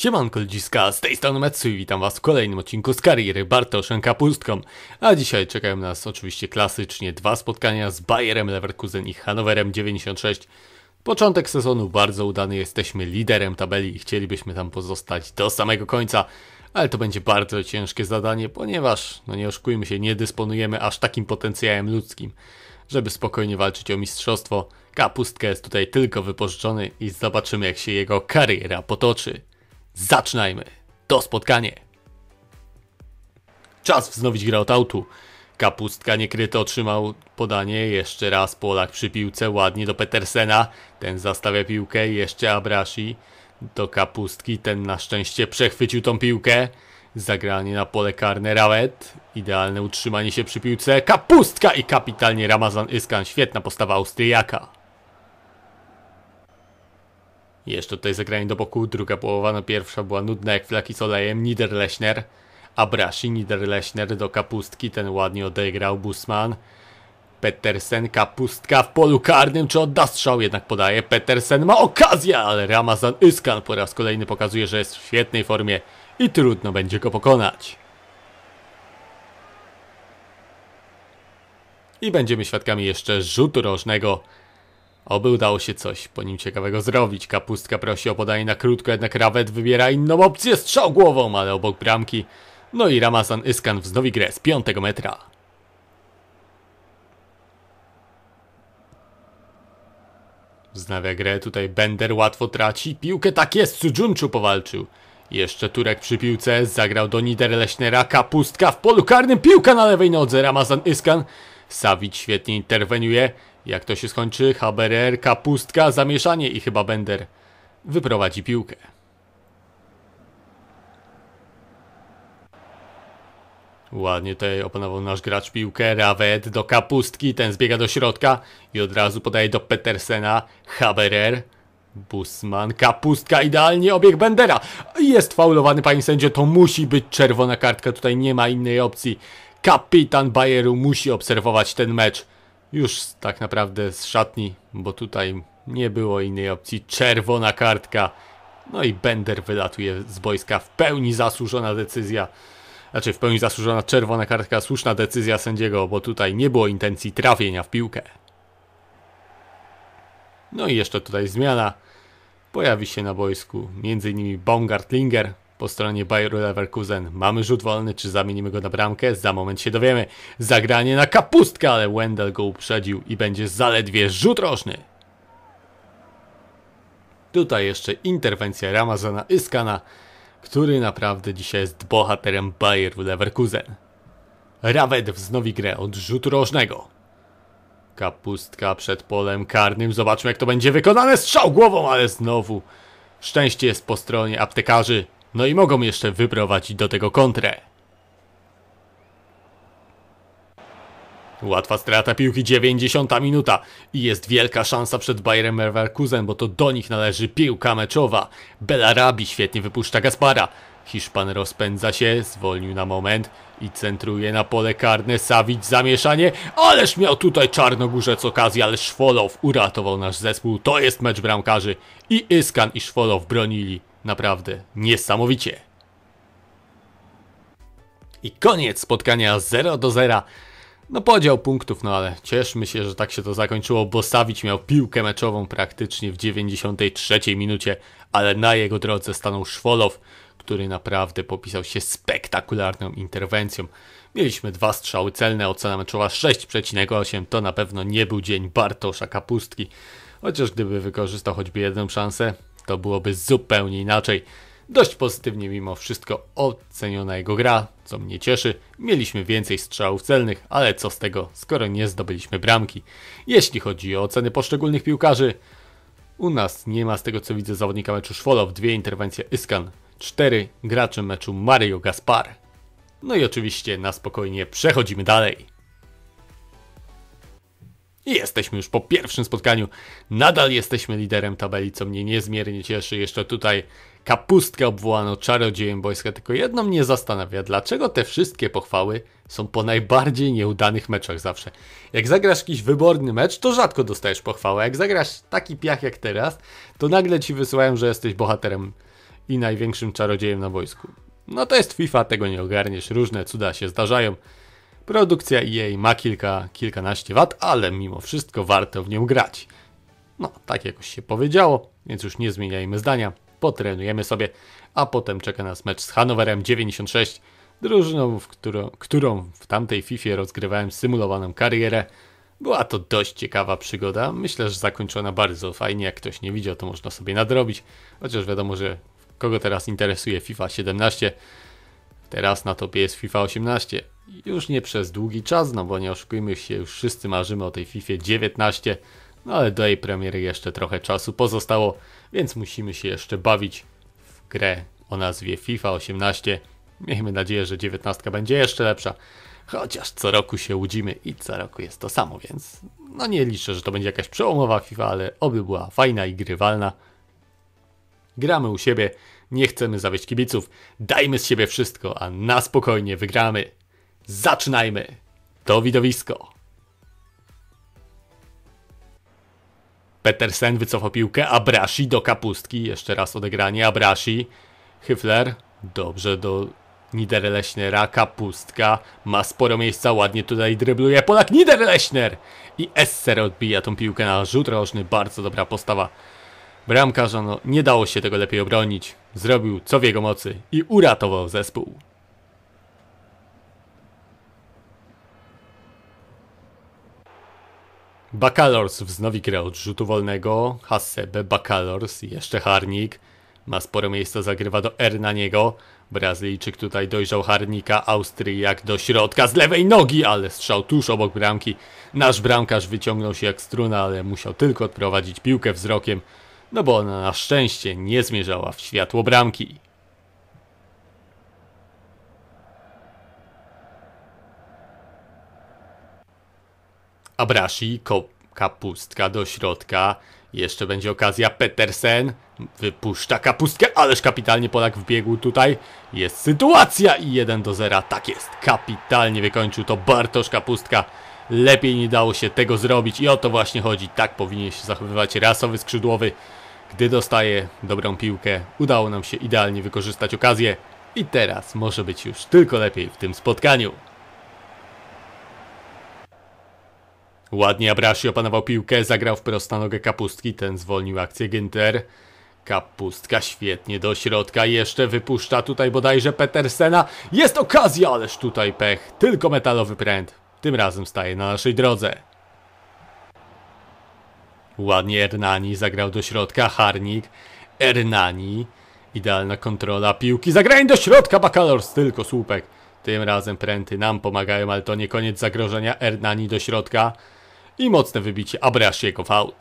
Siemanko ludziska, z tej strony i witam was w kolejnym odcinku z kariery Bartoszem Kapustką. A dzisiaj czekają nas oczywiście klasycznie dwa spotkania z Bayerem Leverkusen i Hanowerem 96. Początek sezonu bardzo udany, jesteśmy liderem tabeli i chcielibyśmy tam pozostać do samego końca. Ale to będzie bardzo ciężkie zadanie, ponieważ, no nie oszukujmy się, nie dysponujemy aż takim potencjałem ludzkim, żeby spokojnie walczyć o mistrzostwo. Kapustka jest tutaj tylko wypożyczony i zobaczymy jak się jego kariera potoczy. Zaczynajmy. To spotkanie. Czas wznowić grę od autu. Kapustka niekryty otrzymał podanie. Jeszcze raz Polak przy piłce ładnie do Petersena. Ten zastawia piłkę. Jeszcze Abrasi do Kapustki. Ten na szczęście przechwycił tą piłkę. Zagranie na pole karne Rawet. Idealne utrzymanie się przy piłce. Kapustka i kapitalnie Ramazan Iskan. Świetna postawa Austriaka. Jeszcze tutaj zagranie do boku, druga połowa, no pierwsza była nudna jak flaki z olejem, Niederlechner, Abrashi, Niederlechner do kapustki, ten ładnie odegrał, Busman, Petersen, kapustka w polu karnym, czy odda strzał, jednak podaje, Petersen ma okazję, ale Ramazan Iskan po raz kolejny pokazuje, że jest w świetnej formie i trudno będzie go pokonać. I będziemy świadkami jeszcze rzutu rożnego Oby udało się coś po nim ciekawego zrobić. Kapustka prosi o podanie na krótko, jednak Rawet wybiera inną opcję, strzał głową, ale obok bramki. No i Ramazan Iskan wznowi grę z piątego metra. Wznawia grę, tutaj Bender łatwo traci, piłkę tak jest, Sujunczu powalczył. Jeszcze Turek przy piłce, zagrał do Niederleśnera, kapustka w polu karnym, piłka na lewej nodze, Ramazan Iskan. Sawic świetnie interweniuje, jak to się skończy, Haberer, kapustka, zamieszanie i chyba Bender wyprowadzi piłkę. Ładnie tutaj opanował nasz gracz piłkę, Rawet do kapustki, ten zbiega do środka i od razu podaje do Petersena, Haberer, Busman, kapustka, idealnie obieg Bendera. Jest faulowany, panie sędzie, to musi być czerwona kartka, tutaj nie ma innej opcji. Kapitan Bayeru musi obserwować ten mecz już tak naprawdę z szatni, bo tutaj nie było innej opcji. Czerwona kartka. No i Bender wylatuje z boiska. W pełni zasłużona decyzja. Znaczy w pełni zasłużona czerwona kartka, słuszna decyzja sędziego, bo tutaj nie było intencji trafienia w piłkę. No i jeszcze tutaj zmiana. Pojawi się na boisku m.in. Baumgartlinger, po stronie Bayer Leverkusen. Mamy rzut wolny, czy zamienimy go na bramkę? Za moment się dowiemy. Zagranie na kapustkę, ale Wendel go uprzedził i będzie zaledwie rzut rożny. Tutaj jeszcze interwencja Ramazana Iskana, który naprawdę dzisiaj jest bohaterem Bayer Leverkusen. Rawet wznowi grę od rzutu rożnego. Kapustka przed polem karnym. Zobaczmy jak to będzie wykonane. Strzał głową, ale znowu szczęście jest po stronie aptekarzy. No i mogą jeszcze wyprowadzić do tego kontrę. Łatwa strata piłki, 90 minuta i jest wielka szansa przed Bayerem Leverkusen, bo to do nich należy piłka meczowa. Belarabi świetnie wypuszcza Gaspara. Hiszpan rozpędza się, zwolnił na moment i centruje na pole karne Sawić zamieszanie. Ależ miał tutaj Czarnogórzec okazję, ale Szwolow uratował nasz zespół. To jest mecz bramkarzy i Iskan i Szwolow bronili. Naprawdę niesamowicie. I koniec spotkania 0 do 0. No podział punktów, no ale cieszmy się, że tak się to zakończyło, bo Sawić miał piłkę meczową praktycznie w 93 minucie, ale na jego drodze stanął Szwolow, który naprawdę popisał się spektakularną interwencją. Mieliśmy dwa strzały celne, ocena meczowa 6,8, to na pewno nie był dzień Bartosza Kapustki. Chociaż gdyby wykorzystał choćby jedną szansę, to byłoby zupełnie inaczej. Dość pozytywnie mimo wszystko oceniona jego gra, co mnie cieszy. Mieliśmy więcej strzałów celnych, ale co z tego, skoro nie zdobyliśmy bramki. Jeśli chodzi o oceny poszczególnych piłkarzy, u nas nie ma z tego co widzę zawodnika meczu Szwolow, dwie interwencje Iskan, cztery graczy meczu Mario Gaspar. No i oczywiście na spokojnie przechodzimy dalej. I jesteśmy już po pierwszym spotkaniu. Nadal jesteśmy liderem tabeli, co mnie niezmiernie cieszy. Jeszcze tutaj kapustkę obwołano czarodziejem boiska. Tylko jedno mnie zastanawia, dlaczego te wszystkie pochwały są po najbardziej nieudanych meczach zawsze. Jak zagrasz jakiś wyborny mecz, to rzadko dostajesz pochwałę. Jak zagrasz taki piach jak teraz, to nagle ci wysyłają, że jesteś bohaterem i największym czarodziejem na wojsku. No to jest FIFA, tego nie ogarniesz, różne cuda się zdarzają. Produkcja jej ma kilka, kilkanaście wat, ale mimo wszystko warto w nią grać. No, tak jakoś się powiedziało, więc już nie zmieniajmy zdania. Potrenujemy sobie, a potem czeka nas mecz z Hanowerem 96, drużyną, w którą, którą w tamtej FIFA rozgrywałem symulowaną karierę. Była to dość ciekawa przygoda. Myślę, że zakończona bardzo fajnie. Jak ktoś nie widział, to można sobie nadrobić. Chociaż wiadomo, że kogo teraz interesuje FIFA 17, Teraz na topie jest FIFA 18. Już nie przez długi czas, no bo nie oszukujmy się, już wszyscy marzymy o tej FIFA 19, no ale do jej premiery jeszcze trochę czasu pozostało, więc musimy się jeszcze bawić w grę o nazwie FIFA 18. Miejmy nadzieję, że 19 będzie jeszcze lepsza. Chociaż co roku się łudzimy i co roku jest to samo, więc no nie liczę, że to będzie jakaś przełomowa FIFA, ale oby była fajna i grywalna. Gramy u siebie, nie chcemy zawieść kibiców. Dajmy z siebie wszystko, a na spokojnie wygramy. Zaczynajmy! To widowisko. Petersen wycofał piłkę, Abrashi do kapustki. Jeszcze raz odegranie, Abrashi. Hyfler, dobrze do Niederleśnera, kapustka. Ma sporo miejsca, ładnie tutaj drybluje Polak Niederleśner! I Esser odbija tą piłkę na rzut rożny. Bardzo dobra postawa Bramkarza no, nie dało się tego lepiej obronić. Zrobił co w jego mocy i uratował zespół. Bakalors wznowi grę od rzutu wolnego. Hasebe, Bakalors, jeszcze Harnik. Ma sporo miejsca, zagrywa do R na niego. Brazylijczyk tutaj dojrzał Harnika, Austriak do środka z lewej nogi, ale strzał tuż obok bramki. Nasz bramkarz wyciągnął się jak struna, ale musiał tylko odprowadzić piłkę wzrokiem no bo ona na szczęście nie zmierzała w światło bramki. Abrashi, kapustka do środka. Jeszcze będzie okazja. Petersen wypuszcza kapustkę, ależ kapitalnie Polak wbiegł tutaj. Jest sytuacja i 1 do 0. Tak jest. Kapitalnie wykończył to Bartosz Kapustka. Lepiej nie dało się tego zrobić i o to właśnie chodzi. Tak powinien się zachowywać rasowy skrzydłowy. Gdy dostaje dobrą piłkę, udało nam się idealnie wykorzystać okazję i teraz może być już tylko lepiej w tym spotkaniu. Ładnie Abrasi opanował piłkę, zagrał wprost na nogę Kapustki, ten zwolnił akcję Ginter. Kapustka świetnie do środka, jeszcze wypuszcza tutaj bodajże Petersena. Jest okazja, ależ tutaj pech, tylko metalowy pręt. Tym razem staje na naszej drodze. Ładnie Ernani zagrał do środka, Harnik, Ernani. Idealna kontrola piłki, zagrań do środka, Bakalors, tylko słupek. Tym razem pręty nam pomagają, ale to nie koniec zagrożenia, Ernani do środka. I mocne wybicie, jego out.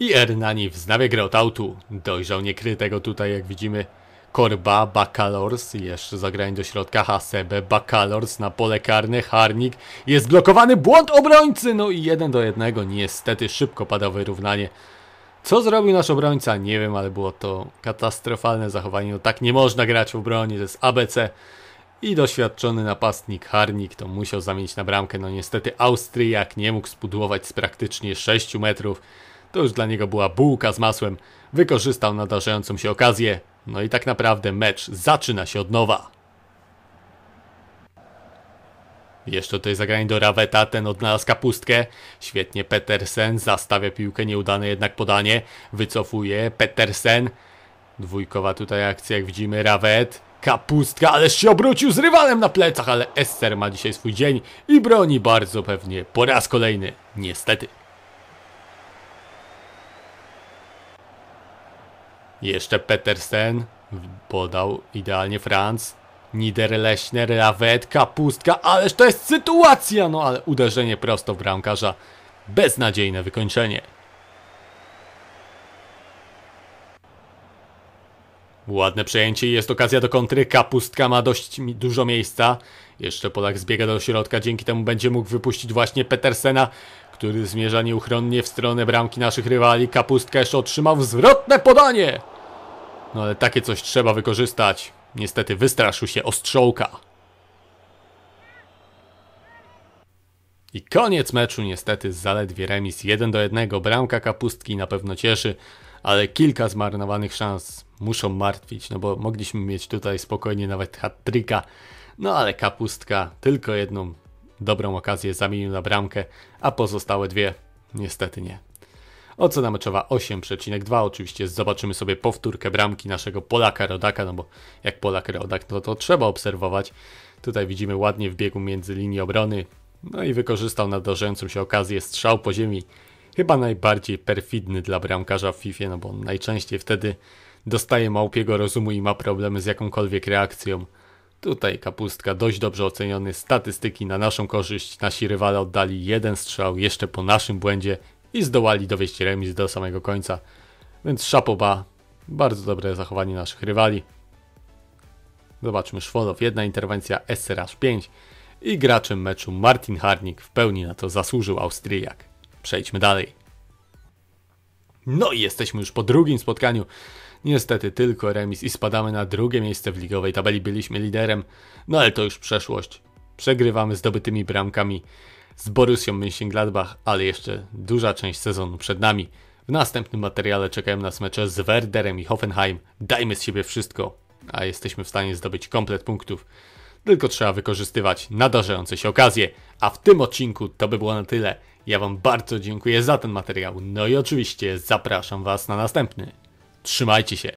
I Ernani wznawia grę od autu. Dojrzał niekrytego tutaj, jak widzimy, Korba, Bakalors, jeszcze zagrań do środka, Hasebe, Bakalors na pole karne, Harnik, jest blokowany błąd obrońcy, no i 1 do 1, niestety szybko pada wyrównanie. Co zrobił nasz obrońca? Nie wiem, ale było to katastrofalne zachowanie, no tak nie można grać w obronie, to jest ABC. I doświadczony napastnik Harnik to musiał zamienić na bramkę, no niestety Austriak nie mógł spudłować z praktycznie 6 metrów. To już dla niego była bułka z masłem. Wykorzystał nadarzającą się okazję, no i tak naprawdę mecz zaczyna się od nowa. Jeszcze tutaj zagranie do Raweta, ten odnalazł kapustkę. Świetnie Petersen, zastawia piłkę, nieudane jednak podanie. Wycofuje Petersen. Dwójkowa tutaj akcja, jak widzimy, Rawet. Kapustka, ależ się obrócił z rywalem na plecach, ale Esther ma dzisiaj swój dzień i broni bardzo pewnie po raz kolejny, niestety. Jeszcze Petersen podał idealnie Franz. Niederleśner, lawetka, pustka, ależ to jest sytuacja! No ale uderzenie prosto w bramkarza. Beznadziejne wykończenie. Ładne przejęcie jest okazja do kontry. Kapustka ma dość dużo miejsca. Jeszcze Polak zbiega do środka, dzięki temu będzie mógł wypuścić właśnie Petersena, który zmierza nieuchronnie w stronę bramki naszych rywali. Kapustka jeszcze otrzymał zwrotne podanie! No ale takie coś trzeba wykorzystać. Niestety wystraszył się ostrzałka. I koniec meczu niestety zaledwie remis 1 do 1. Bramka kapustki na pewno cieszy, ale kilka zmarnowanych szans muszą martwić, no bo mogliśmy mieć tutaj spokojnie nawet hat-tricka. No ale kapustka tylko jedną dobrą okazję zamienił na bramkę, a pozostałe dwie niestety nie. Ocena meczowa 8,2. Oczywiście zobaczymy sobie powtórkę bramki naszego Polaka Rodaka, no bo jak Polak Rodak, no to trzeba obserwować. Tutaj widzimy ładnie w biegu między linii obrony. No i wykorzystał nadarzającą się okazję strzał po ziemi. Chyba najbardziej perfidny dla bramkarza w FIFA, no bo najczęściej wtedy dostaje małpiego rozumu i ma problemy z jakąkolwiek reakcją. Tutaj kapustka dość dobrze oceniony, statystyki na naszą korzyść. Nasi rywale oddali jeden strzał jeszcze po naszym błędzie i zdołali dowieść remis do samego końca. Więc szapoba, bardzo dobre zachowanie naszych rywali. Zobaczmy Szwolow, jedna interwencja, SRH 5 i graczem meczu Martin Harnik w pełni na to zasłużył Austriak. Przejdźmy dalej. No i jesteśmy już po drugim spotkaniu. Niestety tylko remis i spadamy na drugie miejsce w ligowej tabeli. Byliśmy liderem, no ale to już przeszłość. Przegrywamy zdobytymi bramkami z Borusią Mönchengladbach, ale jeszcze duża część sezonu przed nami. W następnym materiale czekają nas mecze z Werderem i Hoffenheim. Dajmy z siebie wszystko, a jesteśmy w stanie zdobyć komplet punktów. Tylko trzeba wykorzystywać nadarzające się okazje. A w tym odcinku to by było na tyle. Ja Wam bardzo dziękuję za ten materiał. No i oczywiście zapraszam Was na następny. Trzymajcie się.